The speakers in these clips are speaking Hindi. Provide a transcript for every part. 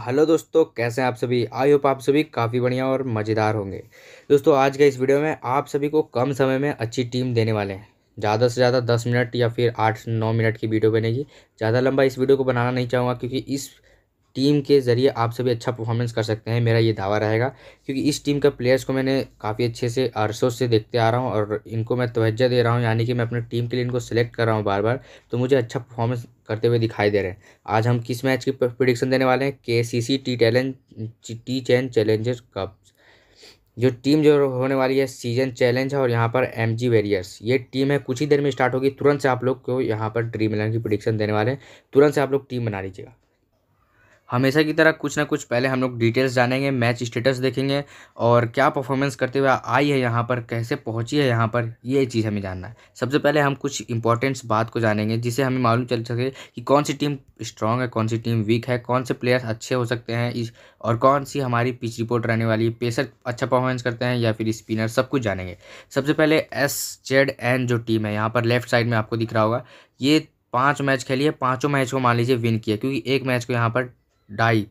हेलो दोस्तों कैसे हैं आप सभी आई होप आप सभी काफ़ी बढ़िया और मज़ेदार होंगे दोस्तों आज के इस वीडियो में आप सभी को कम समय में अच्छी टीम देने वाले हैं ज़्यादा से ज़्यादा दस मिनट या फिर आठ नौ मिनट की वीडियो बनेगी ज़्यादा लंबा इस वीडियो को बनाना नहीं चाहूँगा क्योंकि इस टीम के ज़रिए आप सभी अच्छा परफॉर्मेंस कर सकते हैं मेरा ये दावा रहेगा क्योंकि इस टीम का प्लेयर्स को मैंने काफ़ी अच्छे से अरसों से देखते आ रहा हूँ और इनको मैं तोज्जा दे रहा हूँ यानी कि मैं अपने टीम के लिए इनको सेलेक्ट कर रहा हूँ बार बार तो मुझे अच्छा परफॉर्मेंस करते हुए दिखाई दे रहे हैं आज हम किस मैच की प्रिडिक्शन देने वाले हैं के सी सी टी टैलेंज टी चैन चैलेंजर्स कप जो टीम जो होने वाली है सीजन चैलेंज है और यहाँ पर एम जी वेरियर्स ये टीम है कुछ ही देर में स्टार्ट होगी तुरंत से आप लोग को यहाँ पर ड्रीम इलेवन की प्रोडिक्शन देने वाले हैं तुरंत से आप लोग टीम बना लीजिएगा हमेशा की तरह कुछ ना कुछ पहले हम लोग डिटेल्स जानेंगे मैच स्टेटस देखेंगे और क्या परफॉर्मेंस करते हुए आई है यहाँ पर कैसे पहुँची है यहाँ पर ये चीज़ हमें जानना है सबसे पहले हम कुछ इंपॉर्टेंट्स बात को जानेंगे जिसे हमें मालूम चल सके कि कौन सी टीम स्ट्रांग है कौन सी टीम वीक है कौन से प्लेयर्स अच्छे हो सकते हैं इस और कौन सी हमारी पिच रिपोर्ट रहने वाली है पेसर अच्छा परफॉर्मेंस करते हैं या फिर स्पिनर सब कुछ जानेंगे सबसे पहले एस जेड एन जो टीम है यहाँ पर लेफ्ट साइड में आपको दिख रहा होगा ये पाँच मैच खेली है पाँचों मैच को मान लीजिए विन किया क्योंकि एक मैच को यहाँ पर डाई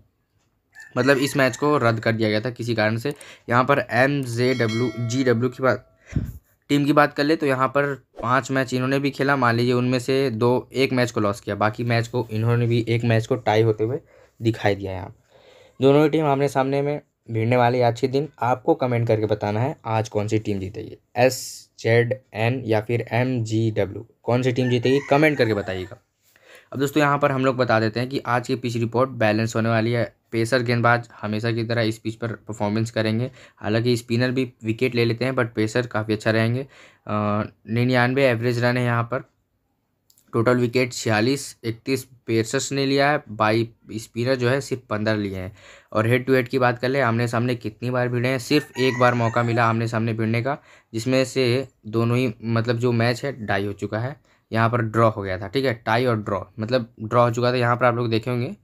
मतलब इस मैच को रद्द कर दिया गया था किसी कारण से यहाँ पर M J W G W की बात टीम की बात कर ले तो यहाँ पर पांच मैच इन्होंने भी खेला मान लीजिए उनमें से दो एक मैच को लॉस किया बाकी मैच को इन्होंने भी एक मैच को टाई होते हुए दिखाई दिया यहाँ दोनों ही टीम आमने सामने में भिड़ने वाले आज के दिन आपको कमेंट करके बताना है आज कौन सी टीम जीतेगी एस जेड एन या फिर एम जी डब्ल्यू कौन सी टीम जीतेगी कमेंट करके बताइएगा अब दोस्तों यहाँ पर हम लोग बता देते हैं कि आज की पिच रिपोर्ट बैलेंस होने वाली है पेसर गेंदबाज हमेशा की तरह इस पिच पर परफॉर्मेंस करेंगे हालांकि स्पिनर भी विकेट ले लेते हैं बट पेसर काफ़ी अच्छा रहेंगे निन्यानवे एवरेज रन है यहाँ पर टोटल विकेट छियालीस इकतीस पेसर्स ने लिया है बाई स्पिनर जो है सिर्फ पंद्रह लिए हैं और हेड टू हेड की बात कर ले आमने सामने कितनी बार भिड़े हैं सिर्फ एक बार मौका मिला आमने सामने भिड़ने का जिसमें से दोनों ही मतलब जो मैच है डाई हो चुका है यहाँ पर ड्रॉ हो गया था ठीक है टाई और ड्रॉ मतलब ड्रॉ हो चुका था यहाँ पर आप लोग देखे होंगे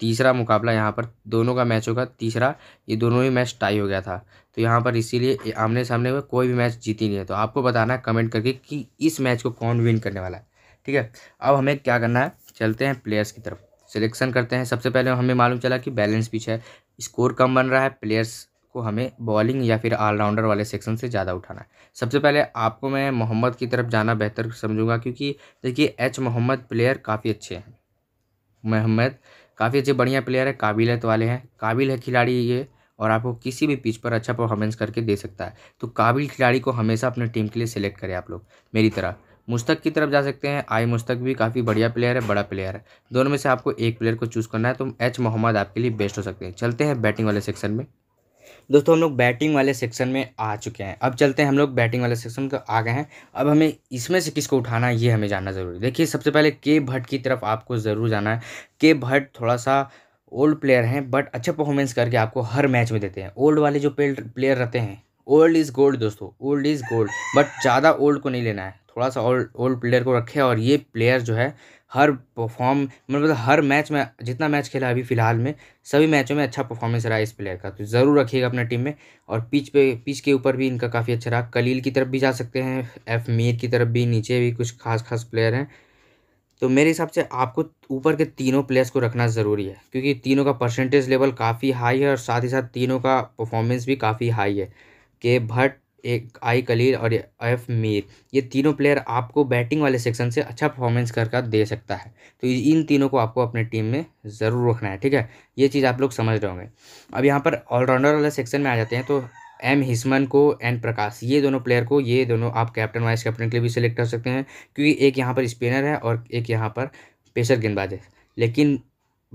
तीसरा मुकाबला यहाँ पर दोनों का मैच होगा तीसरा ये दोनों ही मैच टाई हो गया था तो यहाँ पर इसीलिए आमने सामने में कोई भी मैच जीती नहीं है तो आपको बताना है कमेंट करके कि इस मैच को कौन विन करने वाला है ठीक है अब हमें क्या करना है चलते हैं प्लेयर्स की तरफ सिलेक्शन करते हैं सबसे पहले हमें मालूम चला कि बैलेंस पीछे है स्कोर कम बन रहा है प्लेयर्स को हमें बॉलिंग या फिर ऑलराउंडर वाले सेक्शन से ज़्यादा उठाना है सबसे पहले आपको मैं मोहम्मद की तरफ जाना बेहतर समझूंगा क्योंकि देखिए एच मोहम्मद प्लेयर काफ़ी अच्छे हैं मोहम्मद काफ़ी अच्छे बढ़िया प्लेयर है काबिलियत वाले हैं काबिल है खिलाड़ी ये और आपको किसी भी पिच पर अच्छा परफॉर्मेंस करके दे सकता है तो काबिल खिलाड़ी को हमेशा अपने टीम के लिए सिलेक्ट करें आप लोग मेरी तरह मुश्तक की तरफ जा सकते हैं आई मुश्तक भी काफ़ी बढ़िया प्लेयर है बड़ा प्लेयर है दोनों में से आपको एक प्लेयर को चूज़ करना है तो एच मोहम्मद आपके लिए बेस्ट हो सकते हैं चलते हैं बैटिंग वाले सेक्शन में दोस्तों हम लोग बैटिंग वाले सेक्शन में आ चुके हैं अब चलते हैं हम लोग बैटिंग वाले सेक्शन तो आ गए हैं अब हमें इसमें से किसको उठाना है ये हमें जानना ज़रूरी देखिए सबसे पहले के भट्ट की तरफ आपको ज़रूर जाना है के भट्ट थोड़ा सा ओल्ड प्लेयर हैं बट अच्छा परफॉर्मेंस करके आपको हर मैच में देते हैं ओल्ड वाले जो प्लेयर रहते हैं ओल्ड इज़ गोल्ड दोस्तों ओल्ड इज़ गोल्ड बट ज़्यादा ओल्ड को नहीं लेना है थोड़ा सा ओल्ड ओल्ड प्लेयर को रखे और ये प्लेयर जो है हर परफॉर्म मतलब हर मैच में जितना मैच खेला अभी फ़िलहाल में सभी मैचों में अच्छा परफॉर्मेंस रहा इस प्लेयर का तो ज़रूर रखिएगा अपने टीम में और पिच पे पिच के ऊपर भी इनका काफ़ी अच्छा रहा कलील की तरफ भी जा सकते हैं एफ मीर की तरफ भी नीचे भी कुछ खास खास प्लेयर हैं तो मेरे हिसाब से आपको ऊपर के तीनों प्लेयर्स को रखना ज़रूरी है क्योंकि तीनों का परसेंटेज लेवल काफ़ी हाई है और साथ ही साथ तीनों का परफॉर्मेंस भी काफ़ी हाई है के भट्ट एक आई कलीर और एफ मीर ये तीनों प्लेयर आपको बैटिंग वाले सेक्शन से अच्छा परफॉर्मेंस कर का दे सकता है तो इन तीनों को आपको अपने टीम में ज़रूर रखना है ठीक है ये चीज़ आप लोग समझ रहे होंगे अब यहाँ पर ऑलराउंडर वाले सेक्शन में आ जाते हैं तो एम हिस्मन को एन प्रकाश ये दोनों प्लेयर को ये दोनों आप कैप्टन वाइस कैप्टन के लिए भी सिलेक्ट कर सकते हैं क्योंकि एक यहाँ पर स्पिनर है और एक यहाँ पर पेशर गेंदबाज है लेकिन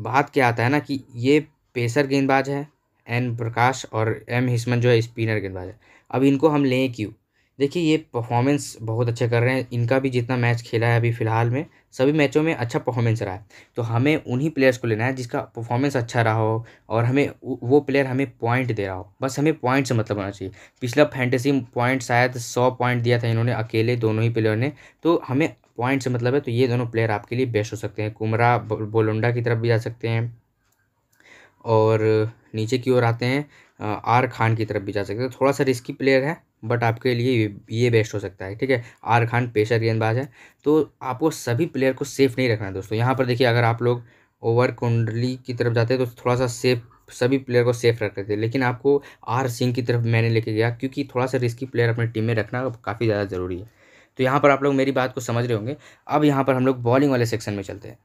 बात क्या आता है ना कि ये पेशर गेंदबाज है एन प्रकाश और एम हिस्मन जो है स्पिनर गेंदबाज है अब इनको हम लें क्यों देखिए ये परफॉर्मेंस बहुत अच्छे कर रहे हैं इनका भी जितना मैच खेला है अभी फ़िलहाल में सभी मैचों में अच्छा परफॉर्मेंस रहा है तो हमें उन्हीं प्लेयर्स को लेना है जिसका परफॉर्मेंस अच्छा रहा हो और हमें वो प्लेयर हमें पॉइंट दे रहा हो बस हमें पॉइंट से मतलब होना चाहिए पिछला फैंटेसी पॉइंट शायद सौ पॉइंट दिया था इन्होंने अकेले दोनों ही प्लेयर ने तो हमें पॉइंट से मतलब है तो ये दोनों प्लेयर आपके लिए बेस्ट हो सकते हैं कुमरा बोलोंडा की तरफ भी जा सकते हैं और नीचे की ओर आते हैं आर खान की तरफ भी जा सकते हैं थोड़ा सा रिस्की प्लेयर है बट आपके लिए ये बेस्ट हो सकता है ठीक है आर खान पेशर गेंदबाज है तो आपको सभी प्लेयर को सेफ नहीं रखना है दोस्तों यहाँ पर देखिए अगर आप लोग ओवर कुंडली की तरफ जाते हैं तो थोड़ा सा सेफ सभी प्लेयर को सेफ रखते थे लेकिन आपको आर सिंह की तरफ मैंने लेके गया क्योंकि थोड़ा सा रिस्की प्लेयर अपनी टीम में रखना काफ़ी ज़्यादा ज़रूरी है तो यहाँ पर आप लोग मेरी बात को समझ रहे होंगे अब यहाँ पर हम लोग बॉलिंग वाले सेक्शन में चलते हैं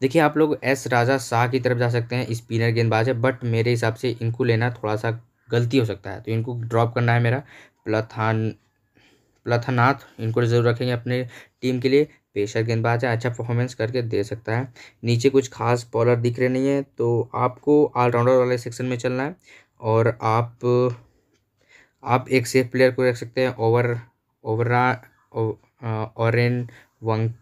देखिए आप लोग एस राजा शाह की तरफ जा सकते हैं स्पिनर गेंदबाज है बट मेरे हिसाब से इनको लेना थोड़ा सा गलती हो सकता है तो इनको ड्रॉप करना है मेरा प्लथान प्लथनाथ इनको जरूर रखेंगे अपने टीम के लिए पेशर गेंदबाज है अच्छा परफॉर्मेंस करके दे सकता है नीचे कुछ खास बॉलर दिख रहे नहीं है तो आपको ऑलराउंडर वाले सेक्शन में चलना है और आप आप एक सेफ प्लेयर को रख सकते हैं ओवर ओवरा ओरेन वंक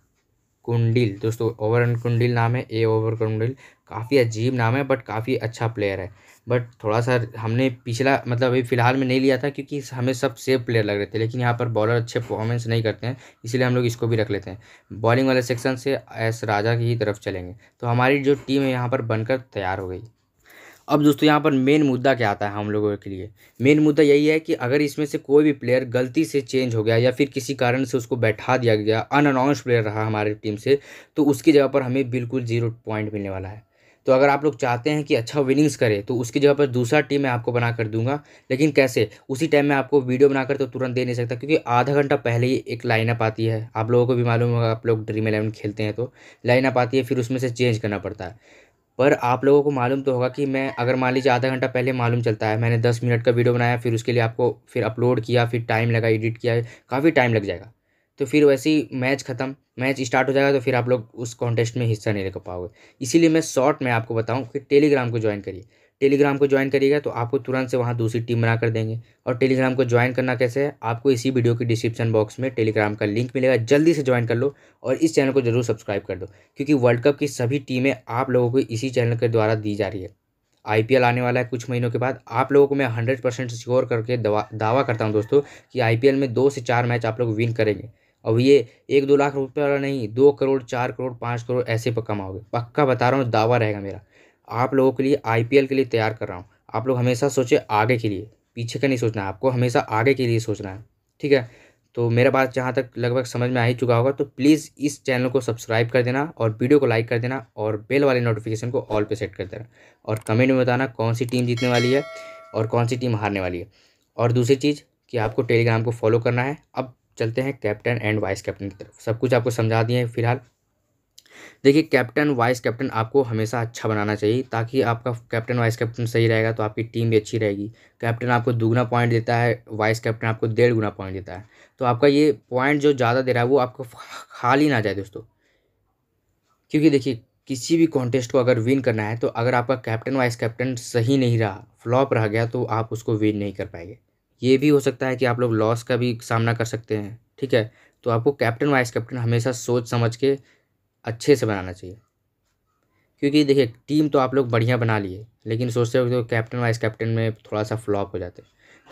कुंडिल दोस्तों ओवर कुंडिल नाम है ए ओवर कुंडिल काफ़ी अजीब नाम है बट काफ़ी अच्छा प्लेयर है बट थोड़ा सा हमने पिछला मतलब अभी फ़िलहाल में नहीं लिया था क्योंकि हमें सब सेफ प्लेयर लग रहे थे लेकिन यहाँ पर बॉलर अच्छे परफॉर्मेंस नहीं करते हैं इसलिए हम लोग इसको भी रख लेते हैं बॉलिंग वाले सेक्शन से एस राजा की ही तरफ चलेंगे तो हमारी जो टीम है यहाँ पर बनकर तैयार हो गई अब दोस्तों यहाँ पर मेन मुद्दा क्या आता है हम लोगों के लिए मेन मुद्दा यही है कि अगर इसमें से कोई भी प्लेयर गलती से चेंज हो गया या फिर किसी कारण से उसको बैठा दिया गया अनअनाउंस प्लेयर रहा हमारी टीम से तो उसकी जगह पर हमें बिल्कुल जीरो पॉइंट मिलने वाला है तो अगर आप लोग चाहते हैं कि अच्छा विनिंग्स करे तो उसकी जगह पर दूसरा टीम मैं आपको बना कर दूंगा लेकिन कैसे उसी टाइम में आपको वीडियो बनाकर तो तुरंत दे नहीं सकता क्योंकि आधा घंटा पहले ही एक लाइनअप आती है आप लोगों को भी मालूम होगा आप लोग ड्रीम इलेवन खेलते हैं तो लाइनअप आती है फिर उसमें से चेंज करना पड़ता है पर आप लोगों को मालूम तो होगा कि मैं अगर मान लीजिए आधा घंटा पहले मालूम चलता है मैंने दस मिनट का वीडियो बनाया फिर उसके लिए आपको फिर अपलोड किया फिर टाइम लगा एडिट किया काफ़ी टाइम लग जाएगा तो फिर वैसे ही मैच ख़त्म मैच स्टार्ट हो जाएगा तो फिर आप लोग उस कॉन्टेस्ट में हिस्सा नहीं ले पाओगे इसीलिए मैं शॉर्ट में आपको बताऊँ कि टेलीग्राम को ज्वाइन करिए टेलीग्राम को ज्वाइन करिएगा तो आपको तुरंत से वहाँ दूसरी टीम बना कर देंगे और टेलीग्राम को ज्वाइन करना कैसे है आपको इसी वीडियो की डिस्क्रिप्शन बॉक्स में टेलीग्राम का लिंक मिलेगा जल्दी से ज्वाइन कर लो और इस चैनल को जरूर सब्सक्राइब कर दो क्योंकि वर्ल्ड कप की सभी टीमें आप लोगों को इसी चैनल के द्वारा दी जा रही है आई आने वाला है कुछ महीनों के बाद आप लोगों को मैं हंड्रेड परसेंट श्योर करके दवा दावा करता हूँ दोस्तों कि आई में दो से चार मैच आप लोग विन करेंगे और ये एक दो लाख रुपये वाला नहीं दो करोड़ चार करोड़ पाँच करोड़ ऐसे पर कमाओगे पक्का बता रहा हूँ दावा रहेगा मेरा आप लोगों के लिए आई के लिए तैयार कर रहा हूँ आप लोग हमेशा सोचें आगे के लिए पीछे का नहीं सोचना है आपको हमेशा आगे के लिए सोचना है ठीक है तो मेरा बात जहाँ तक लगभग समझ में आ ही चुका होगा तो प्लीज़ इस चैनल को सब्सक्राइब कर देना और वीडियो को लाइक कर देना और बेल वाले नोटिफिकेशन को ऑल पे सेट कर देना और कमेंट में बताना कौन सी टीम जीतने वाली है और कौन सी टीम हारने वाली है और दूसरी चीज़ कि आपको टेलीग्राम को फॉलो करना है अब चलते हैं कैप्टन एंड वाइस कैप्टन की तरफ सब कुछ आपको समझा दिए फिलहाल देखिए कैप्टन वाइस कैप्टन आपको हमेशा अच्छा बनाना चाहिए ताकि आपका कैप्टन वाइस कैप्टन सही रहेगा तो आपकी टीम भी अच्छी रहेगी कैप्टन आपको दुगना पॉइंट देता है वाइस कैप्टन आपको डेढ़ गुना पॉइंट देता है तो आपका ये पॉइंट जो ज़्यादा दे रहा है वो आपको खाली ना जाए दोस्तों क्योंकि देखिए किसी भी कॉन्टेस्ट को अगर विन करना है तो अगर आपका कैप्टन वाइस कैप्टन सही नहीं रहा फ्लॉप रह गया तो आप उसको विन नहीं कर पाएंगे ये भी हो सकता है कि आप लोग लॉस का भी सामना कर सकते हैं ठीक है तो आपको कैप्टन वाइस कैप्टन हमेशा सोच समझ के अच्छे से बनाना चाहिए क्योंकि देखिए टीम तो आप लोग बढ़िया बना लिए लेकिन सोचते हो तो कैप्टन वाइस कैप्टन में थोड़ा सा फ्लॉप हो जाते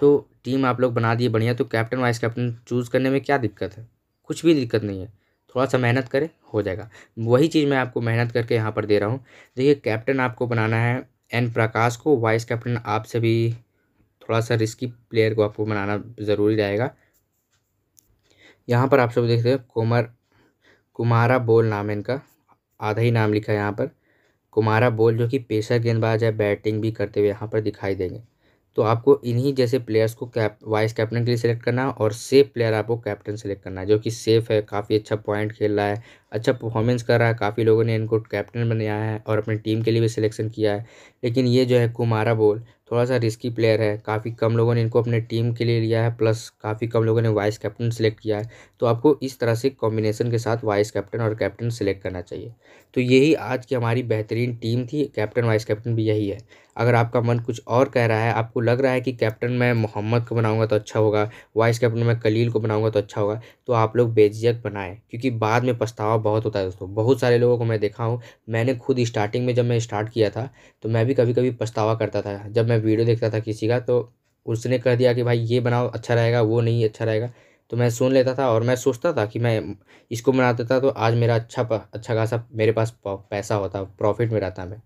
तो टीम आप लोग बना दिए बढ़िया तो कैप्टन वाइस कैप्टन चूज़ करने में क्या दिक्कत है कुछ भी दिक्कत नहीं है थोड़ा सा मेहनत करें हो जाएगा वही चीज़ मैं आपको मेहनत करके यहाँ पर दे रहा हूँ देखिए कैप्टन आपको बनाना है एन प्रकाश को वाइस कैप्टन आपसे भी थोड़ा सा रिस्की प्लेयर को आपको बनाना ज़रूरी रहेगा यहाँ पर आप सब देखते हैं कोमर कुमारा बोल नाम है इनका आधा ही नाम लिखा है यहाँ पर कुमारा बोल जो कि पेशा गेंदबाज है बैटिंग भी करते हुए यहाँ पर दिखाई देंगे तो आपको इन्हीं जैसे प्लेयर्स को कैप वाइस कैप्टन के लिए सिलेक्ट करना है और सेफ प्लेयर आपको कैप्टन सेलेक्ट करना है जो कि सेफ़ है काफ़ी अच्छा पॉइंट खेल रहा है अच्छा परफॉर्मेंस कर रहा है काफ़ी लोगों ने इनको कैप्टन बनाया है और अपनी टीम के लिए भी सिलेक्शन किया है लेकिन ये जो है कुमारा बोल थोड़ा सा रिस्की प्लेयर है काफ़ी कम लोगों ने इनको अपने टीम के लिए लिया है प्लस काफ़ी कम लोगों ने वाइस कैप्टन सेलेक्ट किया है तो आपको इस तरह से कॉम्बिनेशन के साथ वाइस कैप्टन और कैप्टन सेलेक्ट करना चाहिए तो यही आज की हमारी बेहतरीन टीम थी कैप्टन वाइस कैप्टन भी यही है अगर आपका मन कुछ और कह रहा है आपको लग रहा है कि कैप्टन मैं मोहम्मद को बनाऊंगा तो अच्छा होगा वाइस कैप्टन मैं कलील को बनाऊंगा तो अच्छा होगा तो आप लोग बेजियक बनाएं क्योंकि बाद में पछतावा बदलाव बहुत होता है दोस्तों बहुत सारे लोगों को मैं देखा हूँ मैंने खुद स्टार्टिंग में जब मैं स्टार्ट किया था तो मैं भी कभी कभी पछतावा करता था जब मैं वीडियो देखता था किसी का तो उसने कह दिया कि भाई ये बनाओ अच्छा रहेगा वो नहीं अच्छा रहेगा तो मैं सुन लेता था और मैं सोचता था कि मैं इसको बना देता तो आज मेरा अच्छा अच्छा खासा मेरे पास पैसा होता प्रॉफिट में रहता मैं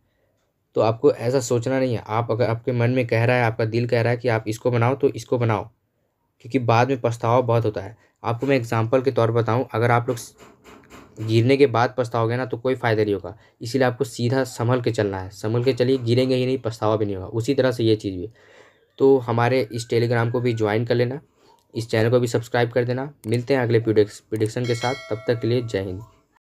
तो आपको ऐसा सोचना नहीं है आप अगर आपके मन में कह रहा है आपका दिल कह रहा है कि आप इसको बनाओ तो इसको बनाओ क्योंकि बाद में पछतावा बहुत होता है आपको मैं एग्ज़ाम्पल के तौर पर बताऊँ अगर आप लोग गिरने के बाद पछताओगे ना तो कोई फ़ायदा नहीं होगा इसीलिए आपको सीधा संभल के चलना है संभल के चलिए गिरेंगे ही नहीं पछतावा भी नहीं होगा उसी तरह से ये चीज़ भी तो हमारे इस टेलीग्राम को भी ज्वाइन कर लेना इस चैनल को भी सब्सक्राइब कर देना मिलते हैं अगले प्रिडिक्शन के साथ तब तक के लिए जय हिंद